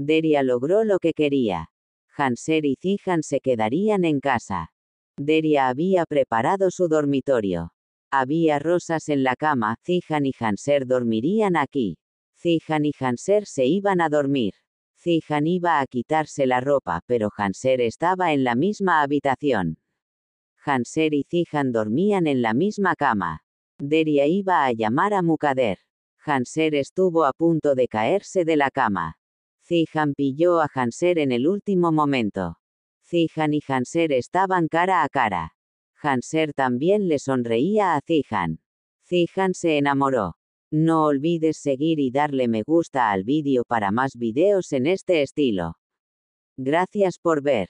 Deria logró lo que quería. Hanser y Zijan se quedarían en casa. Deria había preparado su dormitorio. Había rosas en la cama, Zijan y Hanser dormirían aquí. Zijan y Hanser se iban a dormir. Zijan iba a quitarse la ropa, pero Hanser estaba en la misma habitación. Hanser y Zijan dormían en la misma cama. Deria iba a llamar a Mukader. Hanser estuvo a punto de caerse de la cama. Zihan pilló a Hanser en el último momento. Zihan y Hanser estaban cara a cara. Hanser también le sonreía a Zihan. Zihan se enamoró. No olvides seguir y darle me gusta al vídeo para más videos en este estilo. Gracias por ver.